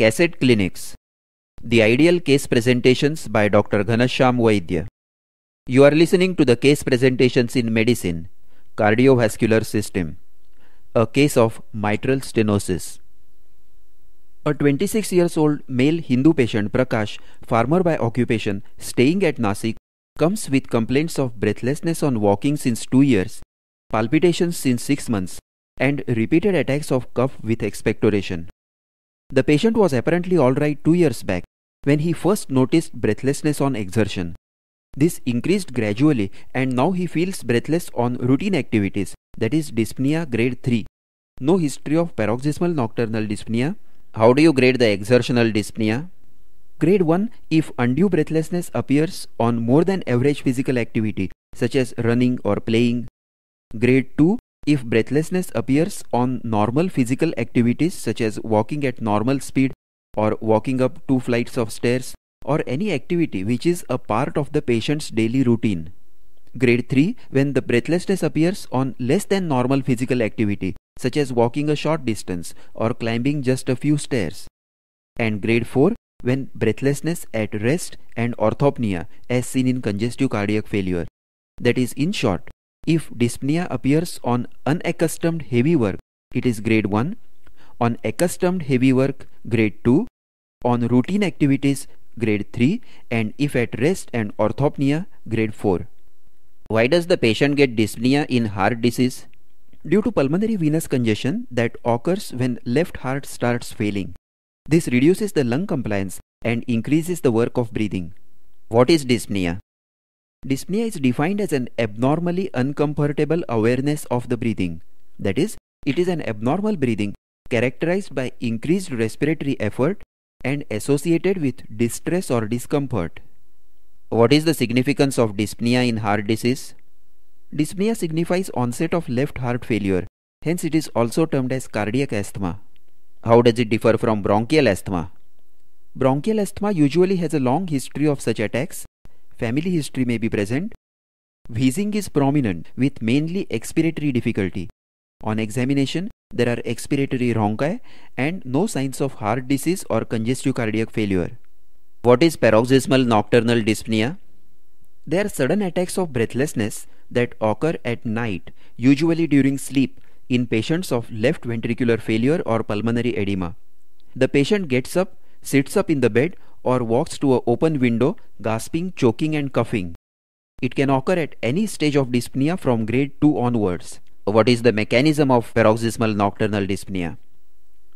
Cassette Clinics The Ideal Case Presentations by Dr. Ghanasham Vaidya You are listening to the Case Presentations in Medicine Cardiovascular System A Case of Mitral Stenosis a 26 years old male Hindu patient Prakash, farmer by occupation, staying at Nasik, comes with complaints of breathlessness on walking since 2 years, palpitations since 6 months, and repeated attacks of cough with expectoration. The patient was apparently alright two years back when he first noticed breathlessness on exertion. This increased gradually and now he feels breathless on routine activities that is dyspnea grade 3. No history of paroxysmal nocturnal dyspnea. How do you grade the exertional dyspnea? Grade 1 if undue breathlessness appears on more than average physical activity such as running or playing. Grade 2 if breathlessness appears on normal physical activities such as walking at normal speed or walking up two flights of stairs or any activity which is a part of the patient's daily routine. Grade 3 when the breathlessness appears on less than normal physical activity such as walking a short distance or climbing just a few stairs. And grade 4 when breathlessness at rest and orthopnea as seen in congestive cardiac failure. That is in short if dyspnea appears on unaccustomed heavy work, it is grade 1. On accustomed heavy work, grade 2. On routine activities, grade 3. And if at rest and orthopnea, grade 4. Why does the patient get dyspnea in heart disease? Due to pulmonary venous congestion that occurs when left heart starts failing. This reduces the lung compliance and increases the work of breathing. What is dyspnea? Dyspnea is defined as an abnormally uncomfortable awareness of the breathing. That is, it is an abnormal breathing characterized by increased respiratory effort and associated with distress or discomfort. What is the significance of dyspnea in heart disease? Dyspnea signifies onset of left heart failure. Hence, it is also termed as cardiac asthma. How does it differ from bronchial asthma? Bronchial asthma usually has a long history of such attacks family history may be present. Wheezing is prominent with mainly expiratory difficulty. On examination, there are expiratory ronchi and no signs of heart disease or congestive cardiac failure. What is paroxysmal nocturnal dyspnea? There are sudden attacks of breathlessness that occur at night, usually during sleep, in patients of left ventricular failure or pulmonary edema. The patient gets up, sits up in the bed or walks to an open window gasping, choking and coughing. It can occur at any stage of dyspnea from grade 2 onwards. What is the mechanism of paroxysmal nocturnal dyspnea?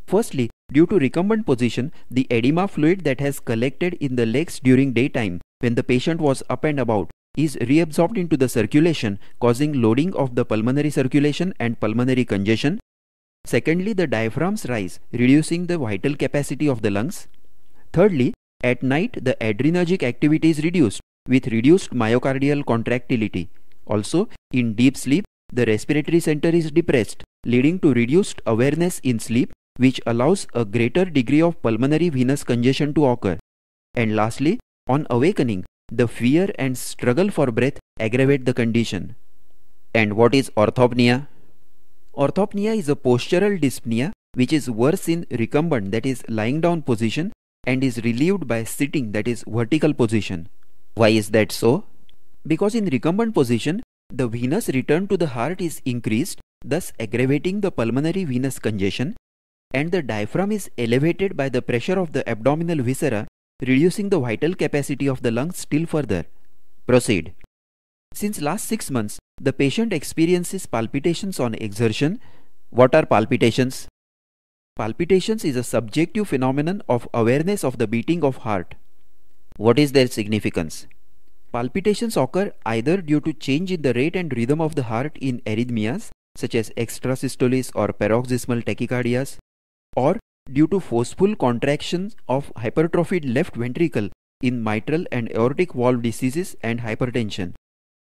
Firstly, due to recumbent position, the edema fluid that has collected in the legs during daytime when the patient was up and about is reabsorbed into the circulation causing loading of the pulmonary circulation and pulmonary congestion. Secondly, the diaphragm's rise reducing the vital capacity of the lungs. Thirdly, at night, the adrenergic activity is reduced with reduced myocardial contractility. Also, in deep sleep, the respiratory center is depressed, leading to reduced awareness in sleep, which allows a greater degree of pulmonary venous congestion to occur. And lastly, on awakening, the fear and struggle for breath aggravate the condition. And what is orthopnea? Orthopnea is a postural dyspnea which is worse in recumbent that is lying down position and is relieved by sitting that is vertical position. Why is that so? Because in recumbent position, the venous return to the heart is increased, thus aggravating the pulmonary venous congestion, and the diaphragm is elevated by the pressure of the abdominal viscera, reducing the vital capacity of the lungs still further. Proceed. Since last 6 months, the patient experiences palpitations on exertion. What are palpitations? Palpitations is a subjective phenomenon of awareness of the beating of heart. What is their significance? Palpitations occur either due to change in the rate and rhythm of the heart in arrhythmias such as extrasystoles or paroxysmal tachycardias or due to forceful contractions of hypertrophied left ventricle in mitral and aortic valve diseases and hypertension.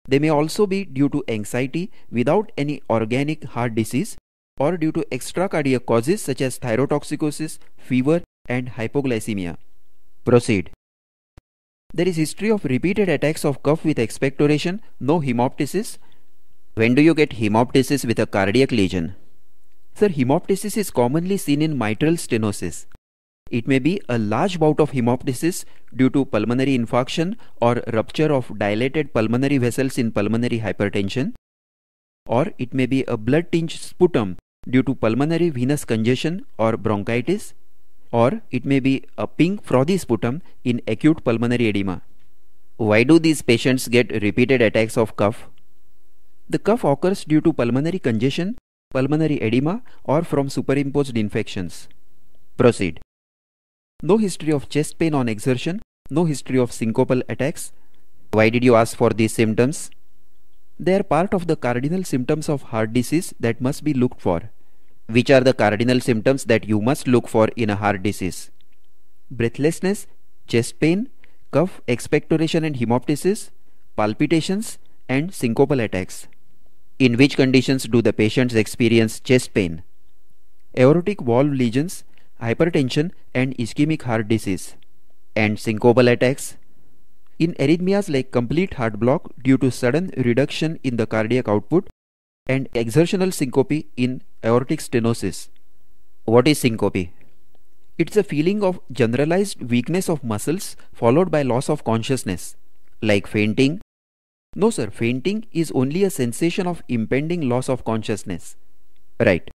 They may also be due to anxiety without any organic heart disease or due to extracardiac causes such as thyrotoxicosis, fever and hypoglycemia. Proceed. There is history of repeated attacks of cough with expectoration, no hemoptysis. When do you get hemoptysis with a cardiac lesion? Sir, hemoptysis is commonly seen in mitral stenosis. It may be a large bout of hemoptysis due to pulmonary infarction or rupture of dilated pulmonary vessels in pulmonary hypertension, or it may be a blood tinged sputum due to pulmonary venous congestion or bronchitis or it may be a pink frothy sputum in acute pulmonary edema. Why do these patients get repeated attacks of cough? The cough occurs due to pulmonary congestion, pulmonary edema or from superimposed infections. Proceed. No history of chest pain on exertion, no history of syncopal attacks. Why did you ask for these symptoms? They are part of the cardinal symptoms of heart disease that must be looked for which are the cardinal symptoms that you must look for in a heart disease? Breathlessness, chest pain, cough, expectoration and hemoptysis, palpitations, and syncopal attacks. In which conditions do the patients experience chest pain? Aortic valve lesions, hypertension, and ischemic heart disease, and syncopal attacks. In arrhythmias like complete heart block due to sudden reduction in the cardiac output, and exertional syncope in aortic stenosis. What is syncope? It's a feeling of generalized weakness of muscles followed by loss of consciousness, like fainting. No, sir, fainting is only a sensation of impending loss of consciousness. Right.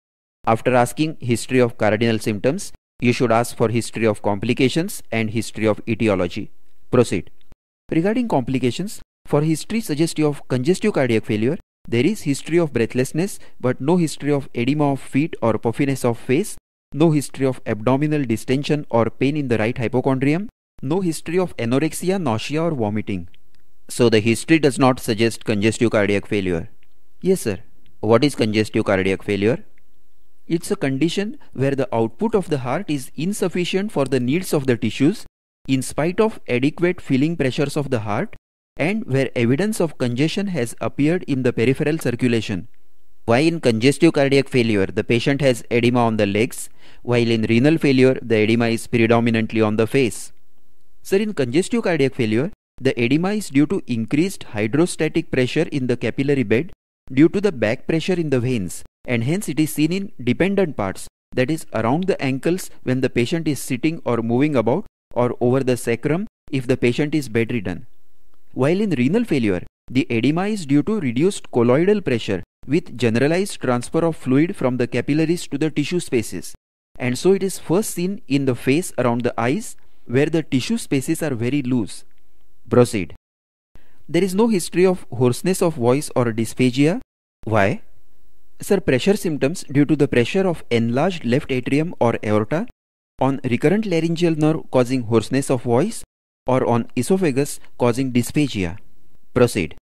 After asking history of cardinal symptoms, you should ask for history of complications and history of etiology. Proceed. Regarding complications, for history suggest you of congestive cardiac failure, there is history of breathlessness but no history of edema of feet or puffiness of face, no history of abdominal distension or pain in the right hypochondrium, no history of anorexia, nausea or vomiting. So the history does not suggest congestive cardiac failure. Yes sir. What is congestive cardiac failure? It's a condition where the output of the heart is insufficient for the needs of the tissues in spite of adequate filling pressures of the heart and where evidence of congestion has appeared in the peripheral circulation. Why in congestive cardiac failure the patient has edema on the legs, while in renal failure the edema is predominantly on the face? Sir, in congestive cardiac failure, the edema is due to increased hydrostatic pressure in the capillary bed due to the back pressure in the veins and hence it is seen in dependent parts that is around the ankles when the patient is sitting or moving about or over the sacrum if the patient is bedridden. While in renal failure, the edema is due to reduced colloidal pressure with generalized transfer of fluid from the capillaries to the tissue spaces. And so it is first seen in the face around the eyes where the tissue spaces are very loose. Proceed. There is no history of hoarseness of voice or dysphagia. Why? Sir, pressure symptoms due to the pressure of enlarged left atrium or aorta on recurrent laryngeal nerve causing hoarseness of voice or on esophagus causing dysphagia. Proceed.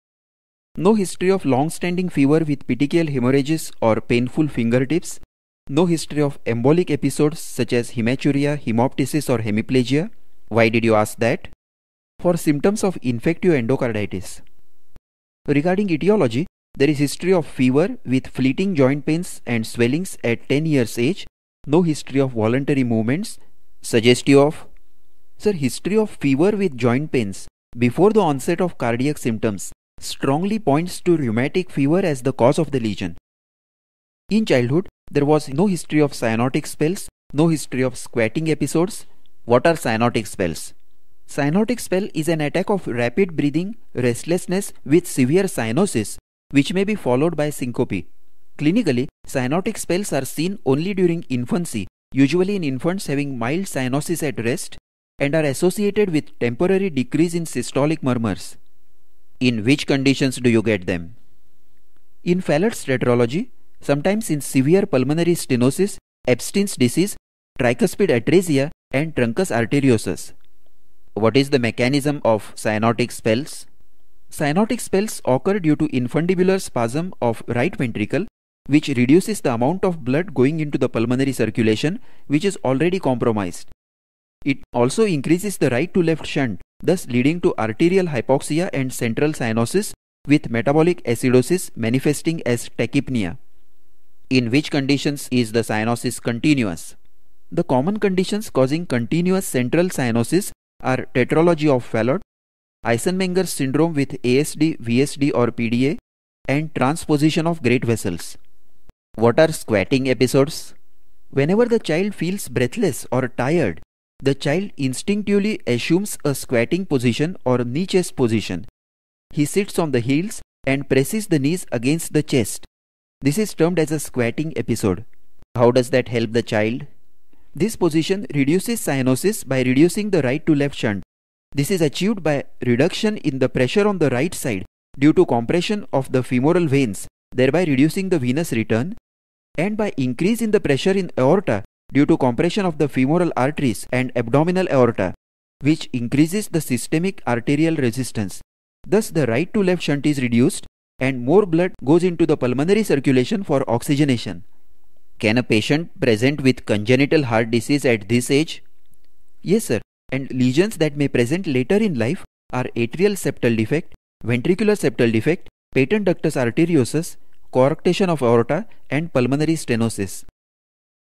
No history of long-standing fever with petechial hemorrhages or painful fingertips. No history of embolic episodes such as hematuria, hemoptysis or hemiplegia. Why did you ask that? For symptoms of infective endocarditis. Regarding etiology, there is history of fever with fleeting joint pains and swellings at 10 years age. No history of voluntary movements suggestive of Sir, history of fever with joint pains before the onset of cardiac symptoms strongly points to rheumatic fever as the cause of the lesion. In childhood, there was no history of cyanotic spells, no history of squatting episodes. What are cyanotic spells? Cyanotic spell is an attack of rapid breathing, restlessness with severe cyanosis, which may be followed by syncope. Clinically, cyanotic spells are seen only during infancy, usually in infants having mild cyanosis at rest and are associated with temporary decrease in systolic murmurs. In which conditions do you get them? In Fallot's tetralogy, sometimes in severe pulmonary stenosis, Epstein's disease, tricuspid atresia, and truncus arteriosus. What is the mechanism of cyanotic spells? Cyanotic spells occur due to infundibular spasm of right ventricle which reduces the amount of blood going into the pulmonary circulation which is already compromised. It also increases the right to left shunt, thus leading to arterial hypoxia and central cyanosis with metabolic acidosis manifesting as tachypnea. In which conditions is the cyanosis continuous? The common conditions causing continuous central cyanosis are tetralogy of Fallot, Eisenmenger's syndrome with ASD, VSD or PDA, and transposition of great vessels. What are squatting episodes? Whenever the child feels breathless or tired, the child instinctively assumes a squatting position or knee chest position. He sits on the heels and presses the knees against the chest. This is termed as a squatting episode. How does that help the child? This position reduces cyanosis by reducing the right to left shunt. This is achieved by reduction in the pressure on the right side due to compression of the femoral veins, thereby reducing the venous return, and by increase in the pressure in aorta due to compression of the femoral arteries and abdominal aorta, which increases the systemic arterial resistance. Thus, the right to left shunt is reduced and more blood goes into the pulmonary circulation for oxygenation. Can a patient present with congenital heart disease at this age? Yes, sir. And lesions that may present later in life are atrial septal defect, ventricular septal defect, patent ductus arteriosus, coarctation of aorta, and pulmonary stenosis.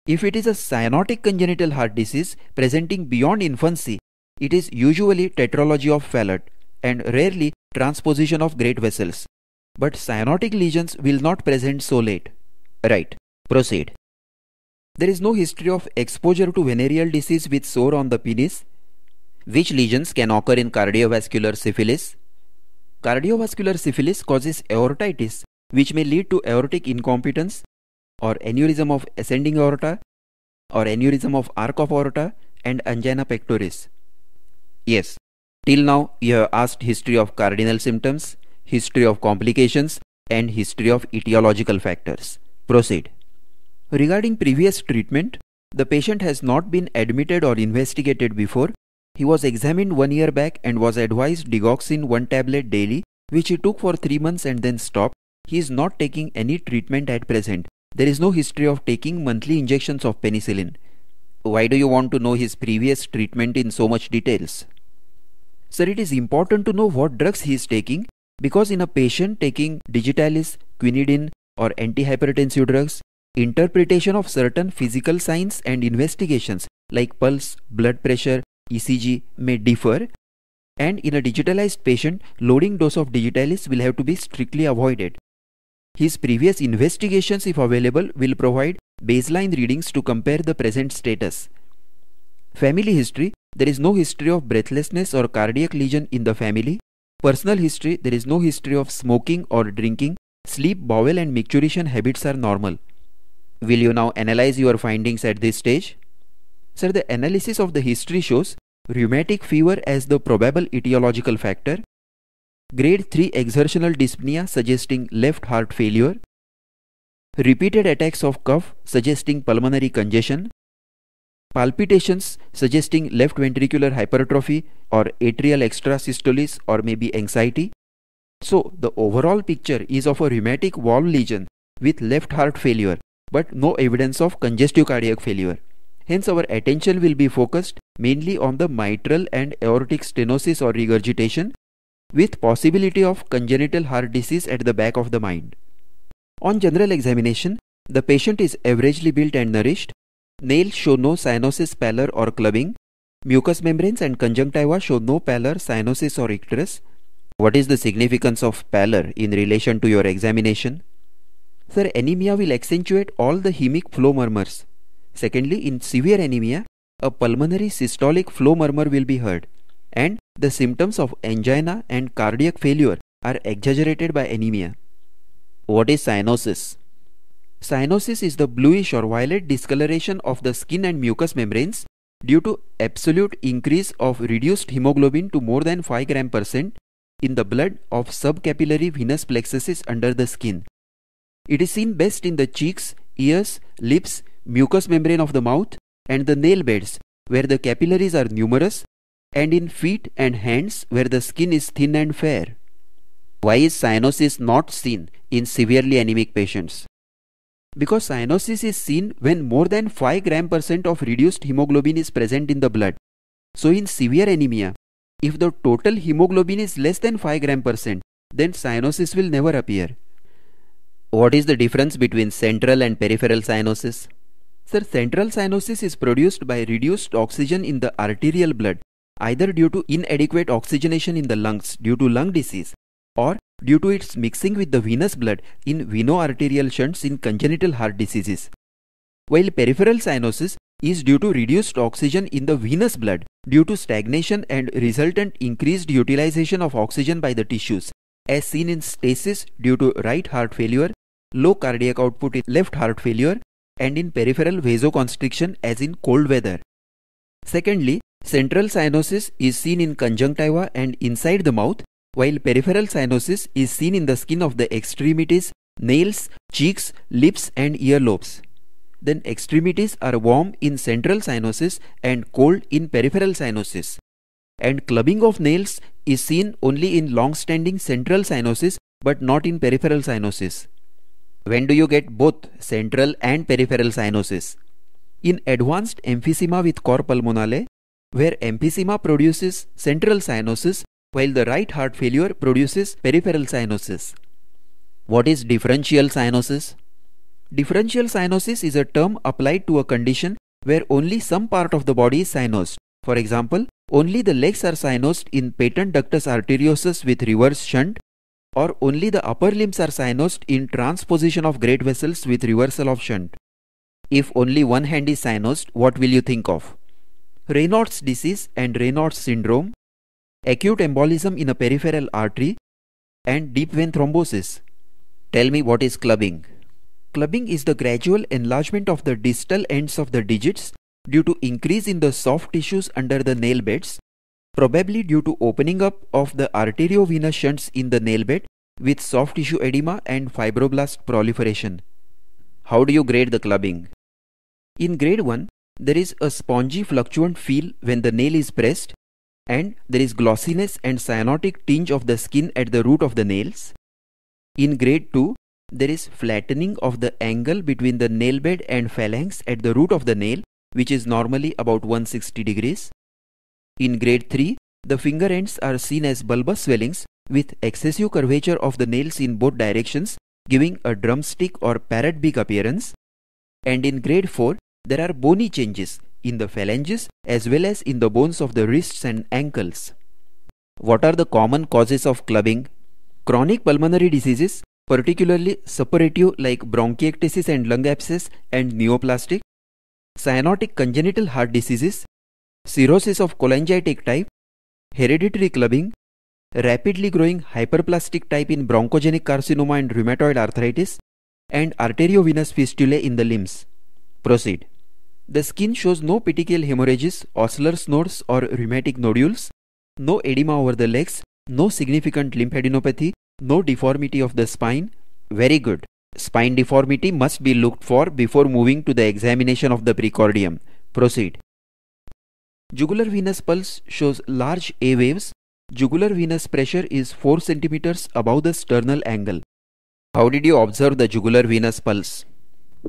If it is a cyanotic congenital heart disease presenting beyond infancy, it is usually tetralogy of Fallot and rarely transposition of great vessels. But cyanotic lesions will not present so late. Right, proceed. There is no history of exposure to venereal disease with sore on the penis. Which lesions can occur in cardiovascular syphilis? Cardiovascular syphilis causes aortitis, which may lead to aortic incompetence or aneurysm of ascending aorta or aneurysm of arc of aorta and angina pectoris. Yes, till now you have asked history of cardinal symptoms, history of complications and history of etiological factors. Proceed. Regarding previous treatment, the patient has not been admitted or investigated before. He was examined one year back and was advised digoxin one tablet daily which he took for 3 months and then stopped. He is not taking any treatment at present there is no history of taking monthly injections of penicillin. Why do you want to know his previous treatment in so much details? Sir, it is important to know what drugs he is taking because in a patient taking digitalis, quinidine or antihypertensive drugs, interpretation of certain physical signs and investigations like pulse, blood pressure, ECG may differ and in a digitalized patient, loading dose of digitalis will have to be strictly avoided. His previous investigations, if available, will provide baseline readings to compare the present status. Family history There is no history of breathlessness or cardiac lesion in the family. Personal history There is no history of smoking or drinking. Sleep, bowel, and micturition habits are normal. Will you now analyze your findings at this stage? Sir, the analysis of the history shows rheumatic fever as the probable etiological factor, Grade 3 exertional dyspnea suggesting left heart failure. Repeated attacks of cough suggesting pulmonary congestion. Palpitations suggesting left ventricular hypertrophy or atrial extrasystolis or maybe anxiety. So the overall picture is of a rheumatic valve lesion with left heart failure but no evidence of congestive cardiac failure. Hence our attention will be focused mainly on the mitral and aortic stenosis or regurgitation with possibility of congenital heart disease at the back of the mind. On general examination, the patient is averagely built and nourished. Nails show no cyanosis, pallor or clubbing. Mucous membranes and conjunctiva show no pallor, cyanosis or icterus. What is the significance of pallor in relation to your examination? Sir, anemia will accentuate all the hemic flow murmurs. Secondly, in severe anemia, a pulmonary systolic flow murmur will be heard and the symptoms of angina and cardiac failure are exaggerated by anemia. What is cyanosis? Cyanosis is the bluish or violet discoloration of the skin and mucous membranes due to absolute increase of reduced hemoglobin to more than 5 gram percent in the blood of subcapillary venous plexuses under the skin. It is seen best in the cheeks, ears, lips, mucous membrane of the mouth and the nail beds where the capillaries are numerous and in feet and hands where the skin is thin and fair. Why is cyanosis not seen in severely anemic patients? Because cyanosis is seen when more than 5 gram percent of reduced hemoglobin is present in the blood. So in severe anemia, if the total hemoglobin is less than 5 gram percent, then cyanosis will never appear. What is the difference between central and peripheral cyanosis? Sir, central cyanosis is produced by reduced oxygen in the arterial blood either due to inadequate oxygenation in the lungs due to lung disease or due to its mixing with the venous blood in veno-arterial shunts in congenital heart diseases. While peripheral cyanosis is due to reduced oxygen in the venous blood due to stagnation and resultant increased utilization of oxygen by the tissues as seen in stasis due to right heart failure, low cardiac output in left heart failure and in peripheral vasoconstriction as in cold weather. Secondly, central cyanosis is seen in conjunctiva and inside the mouth, while peripheral cyanosis is seen in the skin of the extremities, nails, cheeks, lips and earlobes. Then extremities are warm in central cyanosis and cold in peripheral cyanosis. And clubbing of nails is seen only in long-standing central cyanosis but not in peripheral cyanosis. When do you get both central and peripheral cyanosis? in advanced emphysema with core pulmonale, where emphysema produces central cyanosis while the right heart failure produces peripheral cyanosis. What is differential cyanosis? Differential cyanosis is a term applied to a condition where only some part of the body is cyanosed. For example, only the legs are cyanosed in patent ductus arteriosus with reverse shunt or only the upper limbs are cyanosed in transposition of great vessels with reversal of shunt. If only one hand is cyanosed, what will you think of? Raynaud's disease and Raynaud's syndrome, acute embolism in a peripheral artery, and deep vein thrombosis. Tell me what is clubbing? Clubbing is the gradual enlargement of the distal ends of the digits due to increase in the soft tissues under the nail beds, probably due to opening up of the arteriovenous shunts in the nail bed with soft tissue edema and fibroblast proliferation. How do you grade the clubbing? In grade 1, there is a spongy fluctuant feel when the nail is pressed and there is glossiness and cyanotic tinge of the skin at the root of the nails. In grade 2, there is flattening of the angle between the nail bed and phalanx at the root of the nail which is normally about 160 degrees. In grade 3, the finger ends are seen as bulbous swellings with excessive curvature of the nails in both directions giving a drumstick or parrot beak appearance. And in grade 4, there are bony changes in the phalanges as well as in the bones of the wrists and ankles. What are the common causes of clubbing? Chronic pulmonary diseases, particularly suppurative like bronchiectasis and lung abscess and neoplastic, cyanotic congenital heart diseases, cirrhosis of cholangitic type, hereditary clubbing, rapidly growing hyperplastic type in bronchogenic carcinoma and rheumatoid arthritis, and arteriovenous fistulae in the limbs. Proceed. The skin shows no petechial hemorrhages, oscular snorts or rheumatic nodules, no edema over the legs, no significant lymphadenopathy, no deformity of the spine. Very good. Spine deformity must be looked for before moving to the examination of the precordium. Proceed. Jugular venous pulse shows large A waves. Jugular venous pressure is 4 cm above the sternal angle. How did you observe the jugular venous pulse?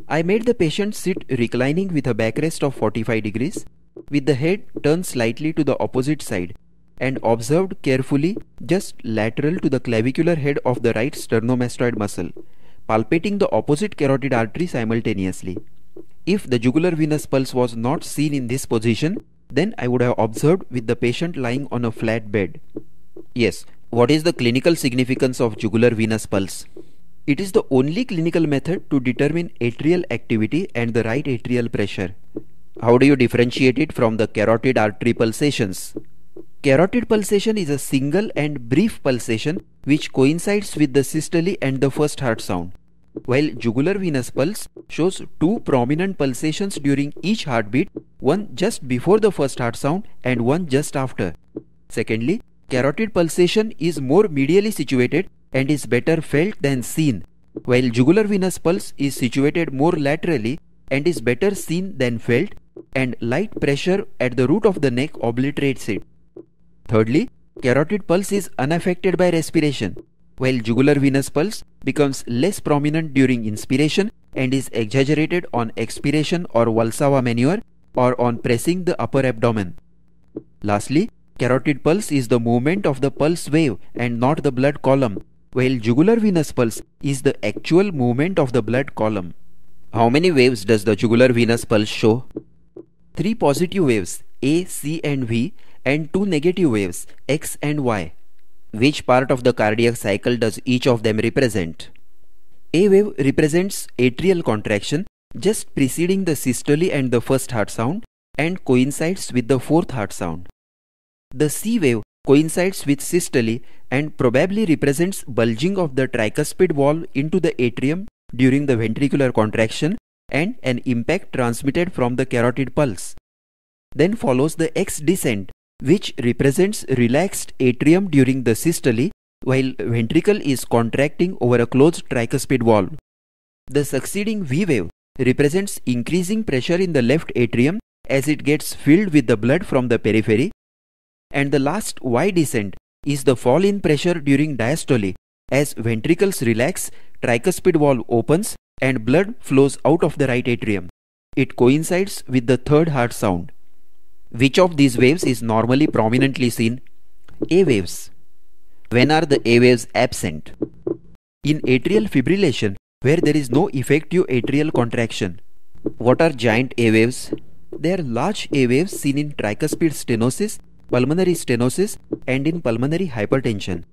I made the patient sit reclining with a backrest of 45 degrees with the head turned slightly to the opposite side and observed carefully just lateral to the clavicular head of the right sternomastoid muscle, palpating the opposite carotid artery simultaneously. If the jugular venous pulse was not seen in this position, then I would have observed with the patient lying on a flat bed. Yes, what is the clinical significance of jugular venous pulse? It is the only clinical method to determine atrial activity and the right atrial pressure. How do you differentiate it from the carotid artery pulsations? Carotid pulsation is a single and brief pulsation which coincides with the systole and the first heart sound, while jugular venous pulse shows two prominent pulsations during each heartbeat, one just before the first heart sound and one just after. Secondly, carotid pulsation is more medially situated and is better felt than seen, while jugular venous pulse is situated more laterally and is better seen than felt, and light pressure at the root of the neck obliterates it. Thirdly, carotid pulse is unaffected by respiration, while jugular venous pulse becomes less prominent during inspiration and is exaggerated on expiration or Valsava maneuver or on pressing the upper abdomen. Lastly, carotid pulse is the movement of the pulse wave and not the blood column while jugular venous pulse is the actual movement of the blood column. How many waves does the jugular venous pulse show? Three positive waves A, C and V and two negative waves X and Y. Which part of the cardiac cycle does each of them represent? A wave represents atrial contraction just preceding the systole and the first heart sound and coincides with the fourth heart sound. The C wave coincides with systole and probably represents bulging of the tricuspid valve into the atrium during the ventricular contraction and an impact transmitted from the carotid pulse. Then follows the X descent, which represents relaxed atrium during the systole while ventricle is contracting over a closed tricuspid valve. The succeeding V wave represents increasing pressure in the left atrium as it gets filled with the blood from the periphery and the last Y descent is the fall in pressure during diastole as ventricles relax, tricuspid valve opens and blood flows out of the right atrium. It coincides with the third heart sound. Which of these waves is normally prominently seen? A waves. When are the A waves absent? In atrial fibrillation, where there is no effective atrial contraction. What are giant A waves? They are large A waves seen in tricuspid stenosis pulmonary stenosis and in pulmonary hypertension.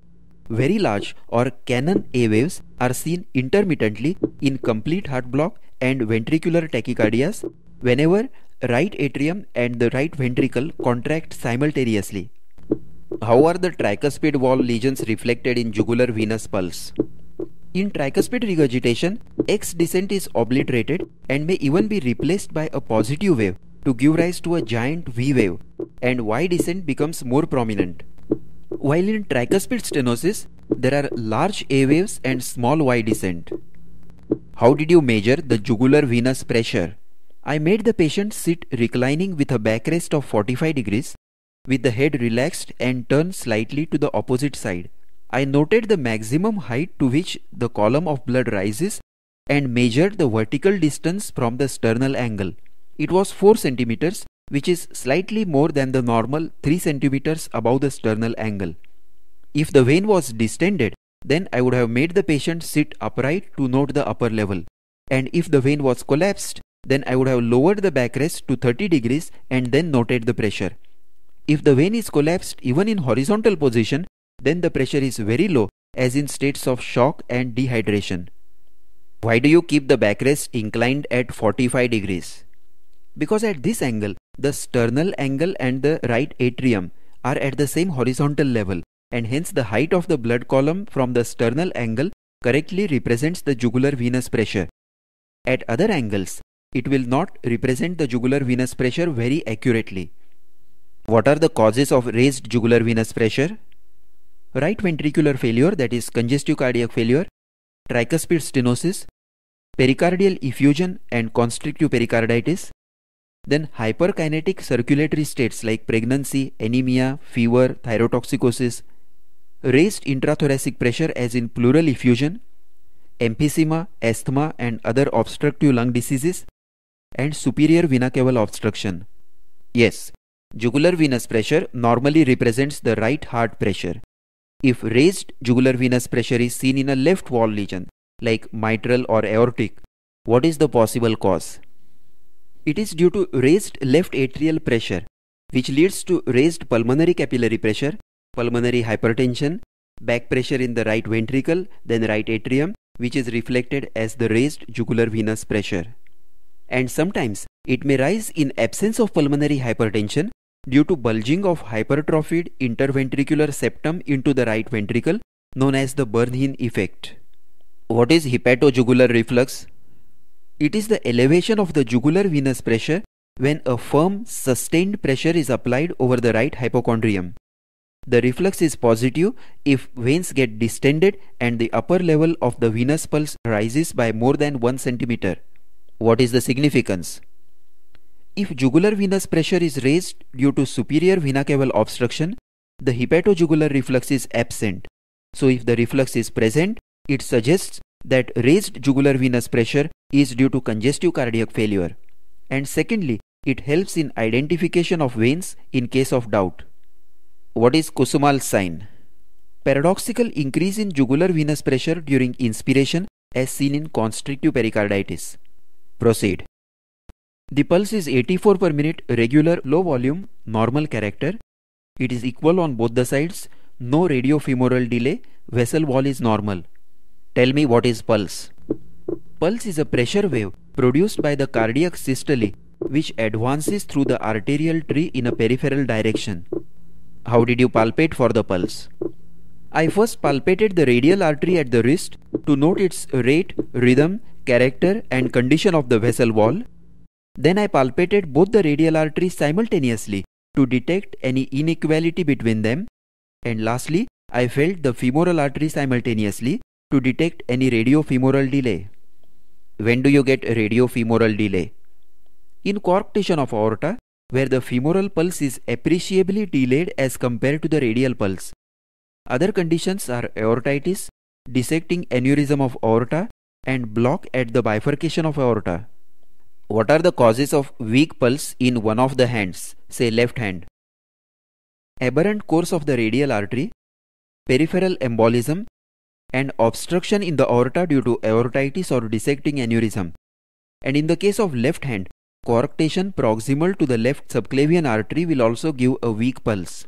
Very large or cannon waves are seen intermittently in complete heart block and ventricular tachycardias whenever right atrium and the right ventricle contract simultaneously. How are the tricuspid wall lesions reflected in jugular venous pulse? In tricuspid regurgitation, X descent is obliterated and may even be replaced by a positive wave to give rise to a giant V wave and Y descent becomes more prominent. While in tricuspid stenosis, there are large A waves and small Y descent. How did you measure the jugular venous pressure? I made the patient sit reclining with a backrest of 45 degrees with the head relaxed and turned slightly to the opposite side. I noted the maximum height to which the column of blood rises and measured the vertical distance from the sternal angle. It was 4 centimeters, which is slightly more than the normal 3 centimeters above the sternal angle. If the vein was distended, then I would have made the patient sit upright to note the upper level. And if the vein was collapsed, then I would have lowered the backrest to 30 degrees and then noted the pressure. If the vein is collapsed even in horizontal position, then the pressure is very low as in states of shock and dehydration. Why do you keep the backrest inclined at 45 degrees? Because at this angle, the sternal angle and the right atrium are at the same horizontal level and hence the height of the blood column from the sternal angle correctly represents the jugular venous pressure. At other angles, it will not represent the jugular venous pressure very accurately. What are the causes of raised jugular venous pressure? Right ventricular failure that is congestive cardiac failure, tricuspid stenosis, pericardial effusion and constrictive pericarditis, then hyperkinetic circulatory states like pregnancy, anemia, fever, thyrotoxicosis, raised intrathoracic pressure as in pleural effusion, emphysema, asthma and other obstructive lung diseases and superior vena cava obstruction. Yes, jugular venous pressure normally represents the right heart pressure. If raised jugular venous pressure is seen in a left wall lesion like mitral or aortic, what is the possible cause? It is due to raised left atrial pressure, which leads to raised pulmonary capillary pressure, pulmonary hypertension, back pressure in the right ventricle, then right atrium, which is reflected as the raised jugular venous pressure. And sometimes it may rise in absence of pulmonary hypertension due to bulging of hypertrophied interventricular septum into the right ventricle known as the Bernhin effect. What is hepatojugular reflux? It is the elevation of the jugular venous pressure when a firm, sustained pressure is applied over the right hypochondrium. The reflux is positive if veins get distended and the upper level of the venous pulse rises by more than 1 centimeter. What is the significance? If jugular venous pressure is raised due to superior vena cava obstruction, the hepatojugular reflux is absent. So if the reflux is present, it suggests that raised jugular venous pressure is due to congestive cardiac failure. And secondly, it helps in identification of veins in case of doubt. What is Kusumal's sign? Paradoxical increase in jugular venous pressure during inspiration as seen in constrictive pericarditis. Proceed. The pulse is 84 per minute, regular, low volume, normal character. It is equal on both the sides, no radiofemoral delay, vessel wall is normal. Tell me what is pulse? pulse is a pressure wave produced by the cardiac systole which advances through the arterial tree in a peripheral direction. How did you palpate for the pulse? I first palpated the radial artery at the wrist to note its rate, rhythm, character and condition of the vessel wall. Then I palpated both the radial arteries simultaneously to detect any inequality between them. And lastly, I felt the femoral artery simultaneously to detect any radiofemoral delay. When do you get radiofemoral delay? In coarctation of aorta, where the femoral pulse is appreciably delayed as compared to the radial pulse. Other conditions are aortitis, dissecting aneurysm of aorta, and block at the bifurcation of aorta. What are the causes of weak pulse in one of the hands, say left hand? Aberrant course of the radial artery, peripheral embolism, and obstruction in the aorta due to aortitis or dissecting aneurysm. And in the case of left hand, corruption proximal to the left subclavian artery will also give a weak pulse.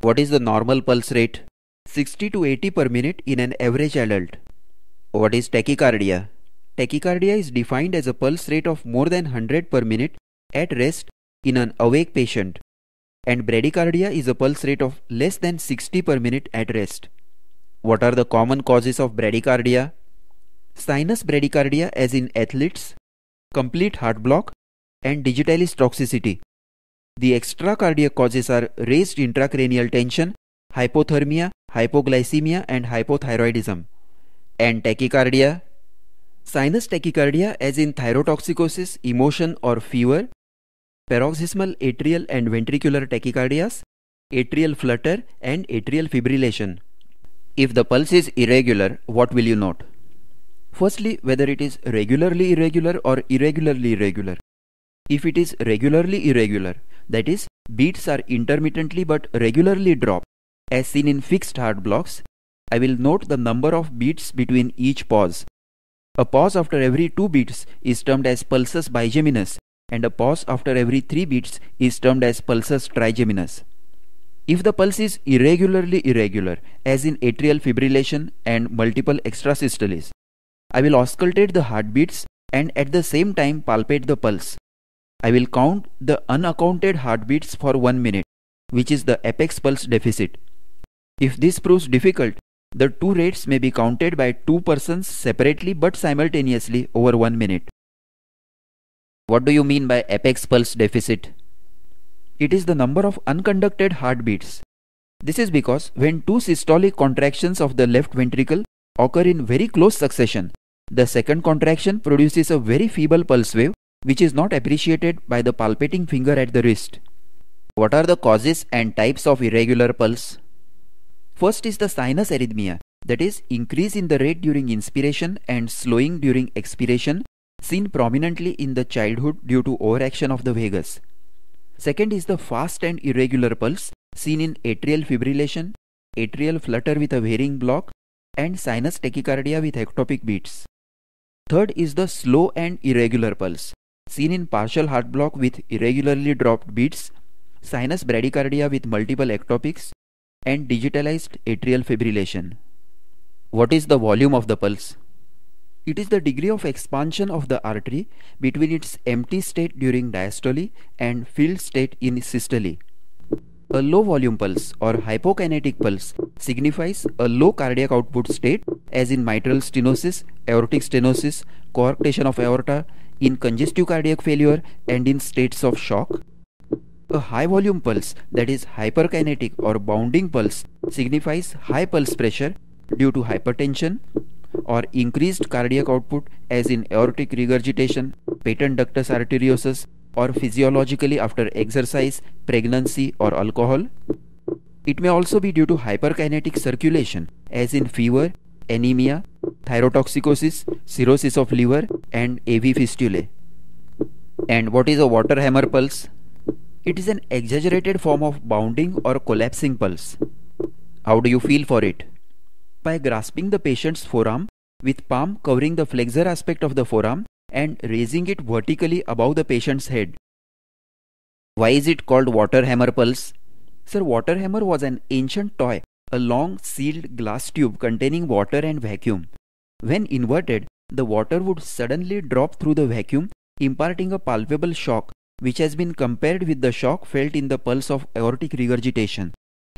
What is the normal pulse rate? 60 to 80 per minute in an average adult. What is tachycardia? Tachycardia is defined as a pulse rate of more than 100 per minute at rest in an awake patient and bradycardia is a pulse rate of less than 60 per minute at rest. What are the common causes of bradycardia? Sinus bradycardia as in athletes, complete heart block and digitalis toxicity. The extracardiac causes are raised intracranial tension, hypothermia, hypoglycemia and hypothyroidism. And tachycardia. Sinus tachycardia as in thyrotoxicosis, emotion or fever, paroxysmal atrial and ventricular tachycardias, atrial flutter and atrial fibrillation. If the pulse is irregular, what will you note? Firstly, whether it is regularly irregular or irregularly regular. If it is regularly irregular, that is, beats are intermittently but regularly dropped, as seen in fixed heart blocks, I will note the number of beats between each pause. A pause after every 2 beats is termed as pulsus bigeminus and a pause after every 3 beats is termed as pulsus trigeminus. If the pulse is irregularly irregular, as in atrial fibrillation and multiple extrasystoles, I will auscultate the heartbeats and at the same time palpate the pulse. I will count the unaccounted heartbeats for 1 minute, which is the apex pulse deficit. If this proves difficult, the two rates may be counted by two persons separately but simultaneously over 1 minute. What do you mean by apex pulse deficit? it is the number of unconducted heartbeats. This is because when two systolic contractions of the left ventricle occur in very close succession, the second contraction produces a very feeble pulse wave which is not appreciated by the palpating finger at the wrist. What are the causes and types of irregular pulse? First is the sinus arrhythmia, that is increase in the rate during inspiration and slowing during expiration seen prominently in the childhood due to overaction of the vagus. Second is the fast and irregular pulse seen in atrial fibrillation, atrial flutter with a varying block, and sinus tachycardia with ectopic beats. Third is the slow and irregular pulse seen in partial heart block with irregularly dropped beats, sinus bradycardia with multiple ectopics, and digitalized atrial fibrillation. What is the volume of the pulse? It is the degree of expansion of the artery between its empty state during diastole and filled state in systole. A low volume pulse or hypokinetic pulse signifies a low cardiac output state as in mitral stenosis, aortic stenosis, coarctation of aorta, in congestive cardiac failure and in states of shock. A high volume pulse that is hyperkinetic or bounding pulse signifies high pulse pressure due to hypertension, or increased cardiac output as in aortic regurgitation, patent ductus arteriosus or physiologically after exercise, pregnancy or alcohol. It may also be due to hyperkinetic circulation as in fever, anemia, thyrotoxicosis, cirrhosis of liver and AV fistulae. And what is a water hammer pulse? It is an exaggerated form of bounding or collapsing pulse. How do you feel for it? by grasping the patient's forearm with palm covering the flexor aspect of the forearm and raising it vertically above the patient's head. Why is it called water hammer pulse? Sir, water hammer was an ancient toy, a long sealed glass tube containing water and vacuum. When inverted, the water would suddenly drop through the vacuum, imparting a palpable shock, which has been compared with the shock felt in the pulse of aortic regurgitation.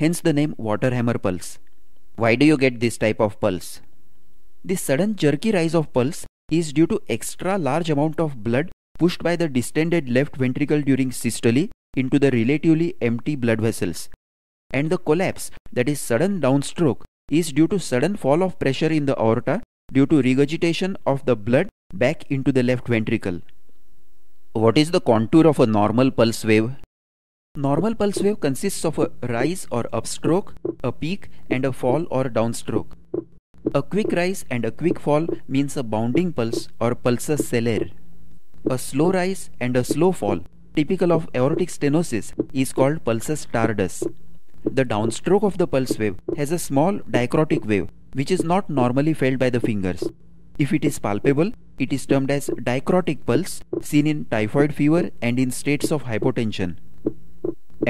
Hence the name water hammer pulse. Why do you get this type of pulse? This sudden jerky rise of pulse is due to extra large amount of blood pushed by the distended left ventricle during systole into the relatively empty blood vessels. And the collapse, that is sudden downstroke, is due to sudden fall of pressure in the aorta due to regurgitation of the blood back into the left ventricle. What is the contour of a normal pulse wave? Normal pulse wave consists of a rise or upstroke, a peak and a fall or downstroke. A quick rise and a quick fall means a bounding pulse or pulsus celer. A slow rise and a slow fall, typical of aortic stenosis, is called pulsus tardus. The downstroke of the pulse wave has a small dichrotic wave which is not normally felt by the fingers. If it is palpable, it is termed as dichrotic pulse seen in typhoid fever and in states of hypotension.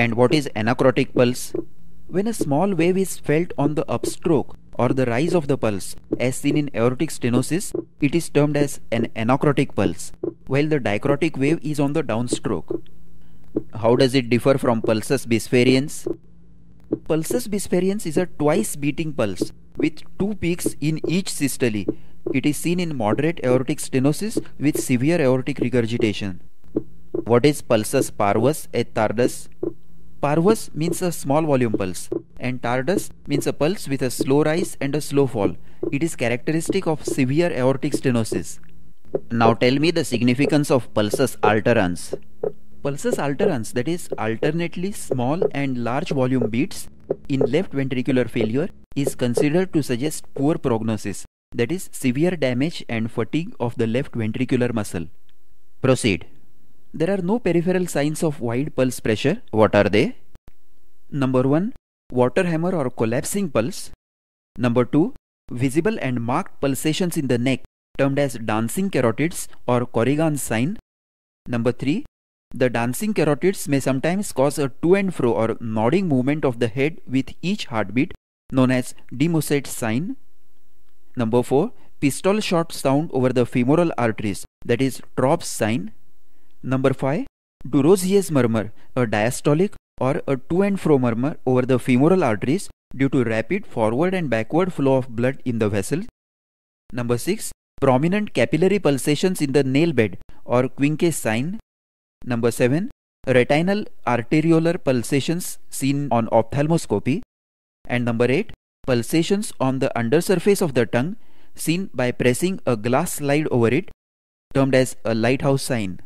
And what is anacrotic pulse? When a small wave is felt on the upstroke or the rise of the pulse, as seen in aortic stenosis, it is termed as an anacrotic pulse, while the dichrotic wave is on the downstroke. How does it differ from pulsus bisferiens? Pulsus bisferiens is a twice beating pulse with two peaks in each systole. It is seen in moderate aortic stenosis with severe aortic regurgitation. What is pulsus parvus et tardus? Parvus means a small volume pulse and tardus means a pulse with a slow rise and a slow fall. It is characteristic of severe aortic stenosis. Now tell me the significance of pulses alterans. Pulses alterans, that is alternately small and large volume beats in left ventricular failure is considered to suggest poor prognosis, that is severe damage and fatigue of the left ventricular muscle. Proceed. There are no peripheral signs of wide pulse pressure. What are they? Number 1. Water hammer or collapsing pulse. Number 2. Visible and marked pulsations in the neck termed as dancing carotids or Corrigan's sign. Number 3. The dancing carotids may sometimes cause a to and fro or nodding movement of the head with each heartbeat known as demosset sign. Number 4. Pistol shot sound over the femoral arteries that is TROPS sign. Number 5. Durosius murmur, a diastolic or a to and fro murmur over the femoral arteries due to rapid forward and backward flow of blood in the vessel. Number 6. Prominent capillary pulsations in the nail bed or quincase sign. Number 7. Retinal arteriolar pulsations seen on ophthalmoscopy. And number 8. Pulsations on the undersurface of the tongue seen by pressing a glass slide over it termed as a lighthouse sign.